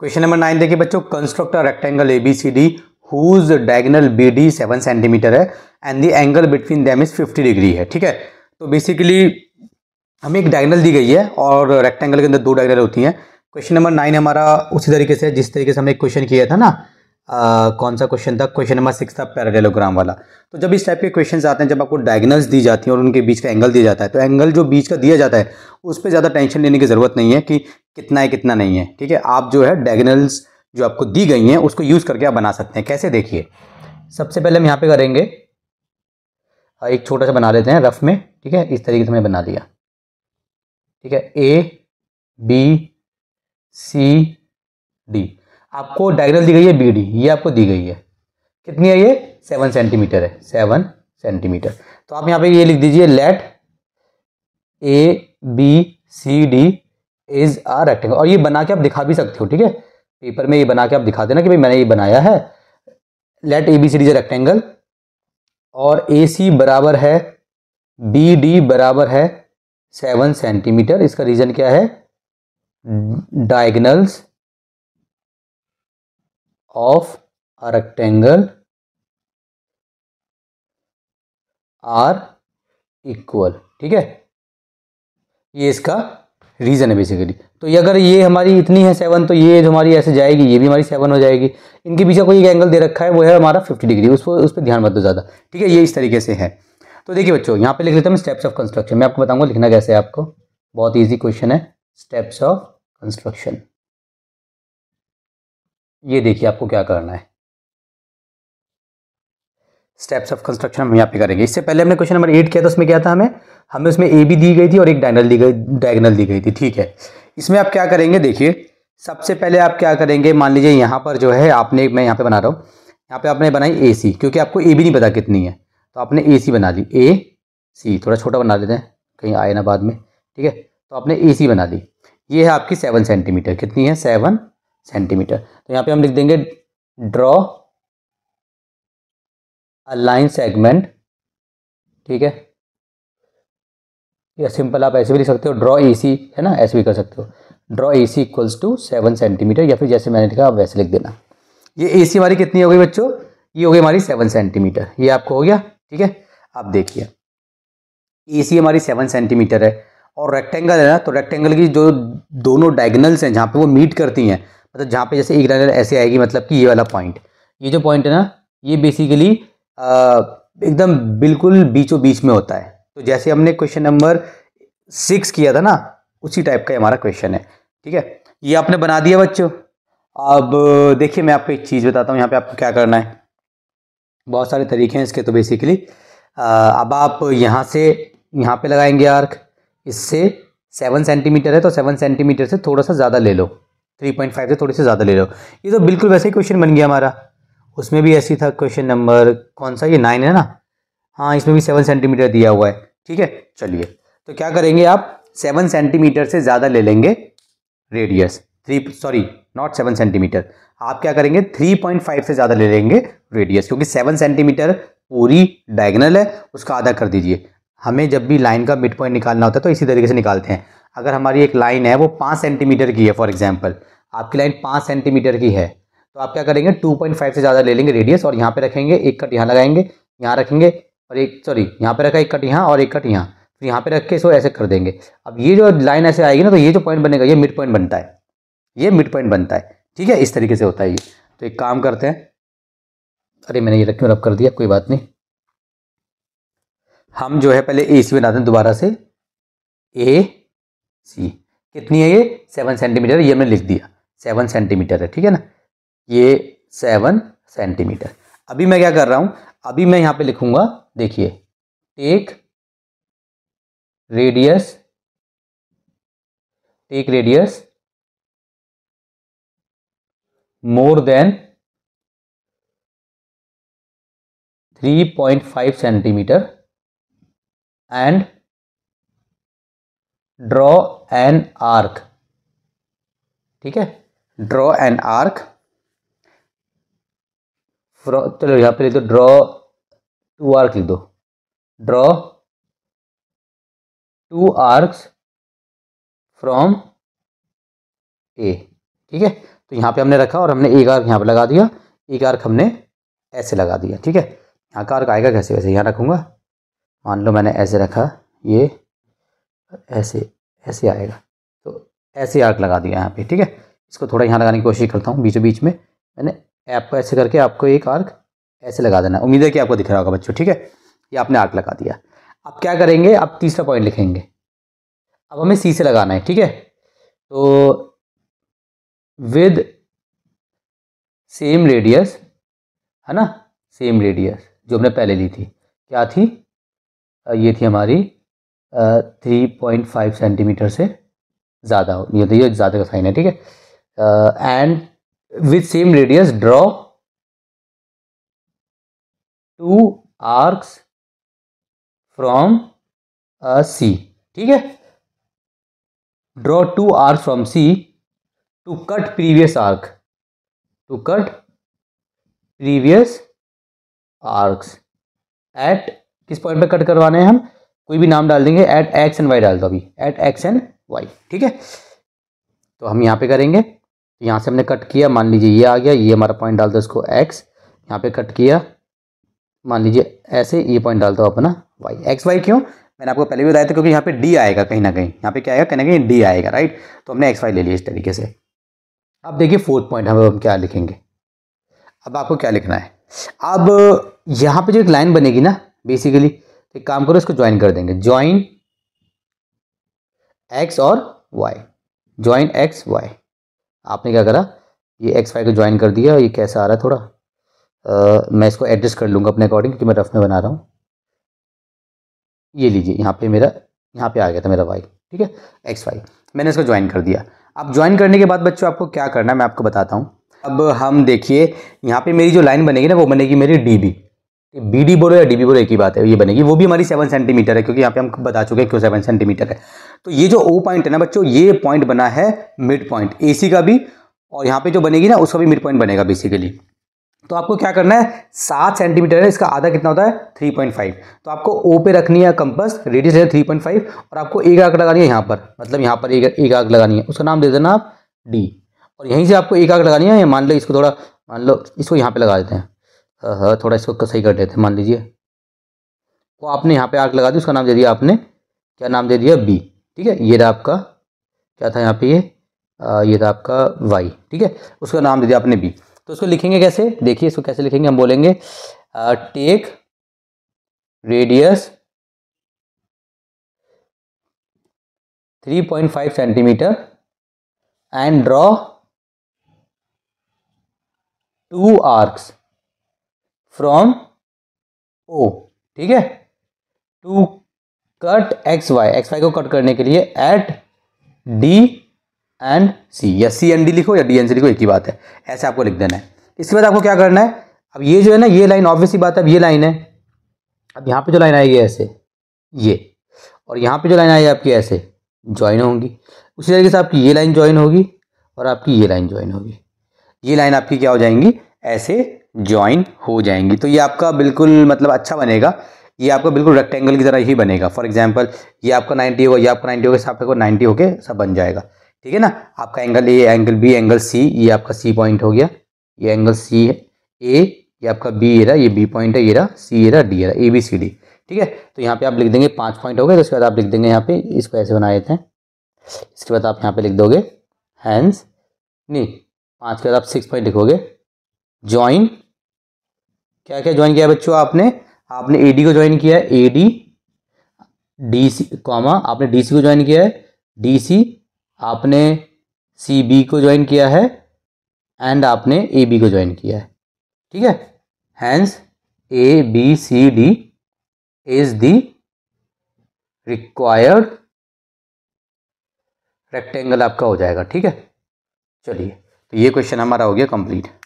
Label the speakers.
Speaker 1: question number nine देखिए बच्चों construct rectangle A B C D whose diagonal B D seven centimetre है and the angle between them is fifty degree है ठीक है तो basically हमें एक डायगनल दी गई है और रेक्टेंगल के अंदर दो डायगनल होती हैं क्वेश्चन नंबर नाइन हमारा उसी तरीके से जिस तरीके से हमने क्वेश्चन किया था ना आ, कौन सा क्वेश्चन था क्वेश्चन नंबर सिक्स था पैरेललोग्राम वाला तो जब इस टाइप के क्वेश्चन आते हैं जब आपको डायगनल्स दी जाती हैं और उनके बीच का एंगल दिया जाता है तो एंगल जो बीच का दिया जाता है उस पर ज़्यादा टेंशन लेने की ज़रूरत नहीं है कि कितना है कितना नहीं है ठीक है आप जो है डायगनल्स जो आपको दी गई हैं उसको यूज़ करके आप बना सकते हैं कैसे देखिए सबसे पहले हम यहाँ पर करेंगे हाँ, एक छोटा सा बना लेते हैं रफ में ठीक है इस तरीके से मैंने बना दिया ठीक है ए बी सी डी आपको डायगनल दी गई है बी डी ये आपको दी गई है कितनी है ये सेवन सेंटीमीटर है सेवन सेंटीमीटर तो आप यहाँ पे ये लिख दीजिए let A B C D is a rectangle और ये बना के आप दिखा भी सकते हो ठीक है पेपर में ये बना के आप दिखा देना कि भाई मैंने ये बनाया है let A B C D is rectangle और ए सी बराबर है बी डी बराबर है
Speaker 2: सेवन सेंटीमीटर इसका रीज़न क्या है diagonals of a rectangle are equal ठीक है
Speaker 1: ये इसका रीज़न है बेसिकली तो ये अगर ये हमारी इतनी है सेवन तो ये जो हमारी ऐसे जाएगी ये भी हमारी सेवन हो जाएगी इनके पीछे कोई एक एंगल दे रखा है वो है हमारा फिफ्टी डिग्री उस पर उस पर ध्यान मत दो ज़्यादा ठीक है ये इस तरीके से है तो देखिए बच्चों यहाँ पे लिख लेते हैं स्टेप्स ऑफ कंस्ट्रक्शन मैं आपको बताऊंगा लिखना
Speaker 2: कैसे है आपको बहुत ईजी क्वेश्चन है स्टेप्स ऑफ कंस्ट्रक्शन ये देखिए आपको क्या करना है
Speaker 1: स्टेप्स ऑफ कंस्ट्रक्शन हम यहाँ पे करेंगे इससे पहले हमने क्वेश्चन नंबर एट किया था उसमें क्या था हमें हमें उसमें ए भी दी गई थी और एक डायनल दी गई डायगनल दी गई थी ठीक है इसमें आप क्या करेंगे देखिए सबसे पहले आप क्या करेंगे मान लीजिए यहाँ पर जो है आपने मैं यहाँ पे बना रहा हूँ यहाँ पे आपने बनाई ए सी क्योंकि आपको ए भी नहीं पता कितनी है तो आपने ए सी बना दी ए सी थोड़ा छोटा बना लेते हैं कहीं आए ना बाद में ठीक है तो आपने ए सी बना दी ये है आपकी सेवन सेंटीमीटर कितनी है सेवन
Speaker 2: सेंटीमीटर तो यहाँ पे हम लिख देंगे ड्रॉ अ लाइन सेगमेंट ठीक है या
Speaker 1: सिंपल आप ऐसे भी लिख सकते हो ड्रॉ ए सी है ना ऐसे भी कर सकते हो draw A C equals to seven centimetre या फिर जैसे मैंने लिखा आप वैसे लिख देना ये ए सी हमारी कितनी हो गई बच्चों ये हो गई हमारी सेवन सेंटीमीटर ये आपको हो गया ठीक है आप देखिए ए सी हमारी सेवन सेंटीमीटर है और रेक्टेंगल है ना तो रेक्टेंगल की जो दोनों डायगनल्स हैं जहाँ पे वो मीट करती हैं मतलब जहाँ पे जैसे एक लाइन ऐसे आएगी मतलब कि ये वाला पॉइंट ये जो पॉइंट है ना ये बेसिकली एकदम बिल्कुल बीचों बीच में होता है तो जैसे हमने क्वेश्चन नंबर सिक्स किया था ना उसी टाइप का हमारा क्वेश्चन है ठीक है ये आपने बना दिया बच्चों अब देखिए मैं आपको एक चीज़ बताता हूँ यहाँ पे आपको क्या करना है बहुत सारे तरीके हैं इसके तो बेसिकली अब आप यहाँ से यहाँ पे लगाएंगे आर्क इससे सेवन सेंटीमीटर है तो सेवन सेंटीमीटर से थोड़ा सा ज़्यादा ले लो थ्री पॉइंट फाइव से थोड़े से ज़्यादा ले लो ये तो बिल्कुल वैसे ही क्वेश्चन बन गया हमारा उसमें भी ऐसी था क्वेश्चन नंबर कौन सा ये नाइन है ना हाँ इसमें भी सेवन सेंटीमीटर दिया हुआ है ठीक है चलिए तो क्या करेंगे आप सेवन सेंटीमीटर से ज़्यादा ले लेंगे radius three sorry not seven centimetre आप क्या करेंगे थ्री पॉइंट फाइव से ज़्यादा ले लेंगे रेडियस क्योंकि सेवन सेंटीमीटर पूरी डायगनल है उसका आधा कर दीजिए हमें जब भी लाइन का मिड पॉइंट निकालना होता है तो इसी तरीके से निकालते हैं अगर हमारी एक लाइन है वो पाँच सेंटीमीटर की है फॉर एग्जाम्पल आपकी लाइन पाँच सेंटीमीटर की है तो आप क्या करेंगे टू पॉइंट फाइव से ज़्यादा ले लेंगे रेडियस और यहाँ पर रखेंगे एक कट यहाँ लगाएंगे यहाँ रखेंगे और एक सॉरी यहाँ पे रखा एक कट यहाँ और एक कट यहाँ फिर यहाँ पर रख के इसको ऐसे कर देंगे अब ये जो लाइन ऐसे आएगी ना तो ये जो पॉइंट बनेगा ये मिड पॉइंट बनता है ये मिड पॉइंट बनता है ठीक है इस तरीके से होता है ये तो एक काम करते हैं अरे मैंने ये रख रब कर दिया कोई बात नहीं हम जो है पहले ए सी बनाते हैं दोबारा से ए सी कितनी है ये सेवन सेंटीमीटर ये मैंने लिख दिया सेवन सेंटीमीटर है ठीक है ना ये सेवन सेंटीमीटर अभी मैं क्या कर रहा हूं
Speaker 2: अभी मैं यहां पे लिखूंगा देखिए take radius take radius more than three point five centimetre and
Speaker 1: draw an arc ठीक है
Speaker 2: draw an arc चलो यहाँ पे लिख दो ड्रॉ टू आर्क लिख दो draw two arcs from A ठीक है
Speaker 1: तो यहाँ पे हमने रखा और हमने एक आर्क यहाँ पे लगा दिया एक आर्क हमने ऐसे लगा दिया ठीक है यहाँ का आर्क आएगा कैसे वैसे यहाँ रखूंगा मान लो मैंने ऐसे रखा ये ऐसे ऐसे आएगा तो ऐसे आर्क लगा दिया यहाँ पे ठीक है इसको थोड़ा यहाँ लगाने की कोशिश करता हूँ बीचों बीच में मैंने ऐप को ऐसे करके आपको एक आर्क ऐसे लगा देना उम्मीद है कि आपको दिख रहा होगा बच्चों ठीक है ये आपने आर्क लगा दिया अब क्या करेंगे आप तीसरा पॉइंट लिखेंगे
Speaker 2: अब हमें सी से लगाना है ठीक है तो विद सेम रेडियस है ना सेम रेडियस
Speaker 1: जो हमने पहले ली थी क्या थी ये थी हमारी थ्री पॉइंट फाइव सेंटीमीटर से ज़्यादा हो ये तो ये ज़्यादा का साइन है ठीक है
Speaker 2: and with same radius draw two arcs from C ठीक है draw two arc from C to cut previous arc to cut previous
Speaker 1: arcs at किस पॉइंट पे कट करवाने हैं हम कोई भी नाम डाल देंगे एट एक्स एंड वाई डाल दो अभी एट एक्स एंड वाई ठीक है तो हम यहाँ पे करेंगे तो यहाँ से हमने कट किया मान लीजिए ये आ गया ये हमारा पॉइंट डाल दो इसको एक्स यहाँ पे कट किया मान लीजिए ऐसे ये पॉइंट डाल दो अपना वाई एक्स वाई क्यों मैंने आपको पहले भी बताया था क्योंकि यहाँ पे डी आएगा कहीं ना कहीं यहाँ पे क्या आएगा कहीं ना कहीं डी आएगा राइट तो हमने एक्स वाई ले लिया इस तरीके से अब देखिए फोर्थ पॉइंट हम हम क्या लिखेंगे अब आपको क्या लिखना है अब यहाँ पे जो एक लाइन बनेगी ना बेसिकली तो एक काम करो इसको ज्वाइन कर देंगे ज्वाइन एक्स और वाई ज्वाइन एक्स वाई आपने क्या करा ये एक्स वाई को ज्वाइन कर दिया और ये कैसा आ रहा है थोड़ा आ, मैं इसको एडजस्ट कर लूँगा अपने अकॉर्डिंग क्योंकि मैं रफ में बना रहा हूँ ये लीजिए यहाँ पे मेरा यहाँ पे आ गया था मेरा वाई ठीक है एक्स वाई मैंने इसको ज्वाइन कर दिया अब ज्वाइन करने के बाद बच्चों आपको क्या करना है मैं आपको बताता हूँ अब हम देखिए यहाँ पे मेरी जो लाइन बनेगी ना वो बनेगी मेरी डी बी बी डी बोलो या डी बी बोलो एक ही बात है ये बनेगी वो भी हमारी सेवन सेंटीमीटर है क्योंकि यहाँ पे हम बता चुके हैं क्यों सेवन सेंटीमीटर है तो ये जो ओ पॉइंट है ना बच्चों ये पॉइंट बना है मिड पॉइंट ए सी का भी और यहाँ पे जो बनेगी ना उसका भी मिड पॉइंट बनेगा बेसिकली तो आपको क्या करना है सात सेंटीमीटर है इसका आधा कितना होता है थ्री पॉइंट फाइव तो आपको ओ पे रखनी है कंपस रेडियस है थ्री पॉइंट फाइव और आपको एक आग लगानी है यहाँ पर मतलब यहाँ पर एक एक आग लगानी है उसका नाम दे देना आप डी और यहीं से आपको एक आग लगानी है मान लो इसको थोड़ा मान लो इसको यहाँ पे लगा देते हैं हाँ, थोड़ा इसको सही कर देते हैं मान लीजिए वो तो आपने यहाँ पे आग लगा दी उसका नाम दे दिया आपने क्या नाम दे दिया बी ठीक है ये रहा आपका क्या था यहाँ पे ये ये था आपका वाई ठीक है उसका नाम दे दिया आपने बी तो उसको लिखेंगे कैसे देखिए इसको कैसे लिखेंगे हम बोलेंगे uh, take
Speaker 2: radius 3.5 centimetre and draw two arcs from
Speaker 1: O ठीक है to cut X Y X Y को कट करने के लिए एट डी एंड सी या सी एंड डी लिखो या डी एन सी लिखो एक ही बात है ऐसे आपको लिख देना है इसके बाद आपको क्या करना है अब ये जो है ना ये लाइन ही बात है अब ये लाइन है अब यहाँ पे जो लाइन आएगी ऐसे ये और यहाँ पे जो लाइन आएगी आपकी ऐसे ज्वाइन होंगी उसी तरीके से आपकी ये लाइन ज्वाइन होगी और आपकी ये लाइन ज्वाइन होगी ये लाइन आपकी क्या हो जाएंगी ऐसे ज्वाइन हो जाएंगी तो ये आपका बिल्कुल मतलब अच्छा बनेगा ये आपका बिल्कुल रेक्टेंगल की तरह ही बनेगा फॉर एग्जाम्पल ये आपका नाइन्टी होगा ये आपका नाइन्टी होगा सब नाइन्टी होके सब बन जाएगा ठीक है ना आपका angle A angle B angle C ये आपका सी पॉइंट हो गया ये एंगल सी है ए ये आपका बी ये रहा ये बी पॉइंट है ये रहा सी ये रहा डी ये रहा ए बी सी डी ठीक है तो यहाँ पे आप लिख देंगे पाँच पॉइंट हो गए तो उसके बाद आप लिख देंगे यहाँ पे इसको ऐसे बना देते हैं इसके बाद आप यहाँ पे लिख दोगे हैंड्स नहीं पाँच के बाद आप सिक्स पॉइंट लिखोगे ज्वाइन क्या क्या ज्वाइन किया बच्चों आपने आपने ए को ज्वाइन किया है A D D C comma आपने डी सी को ज्वाइन किया है डी सी आपने सी बी को ज्वाइन किया है एंड आपने ए बी को ज्वाइन किया है ठीक है hence A B C D is the required
Speaker 2: rectangle आपका हो जाएगा ठीक है चलिए तो ये क्वेश्चन हमारा हो गया कंप्लीट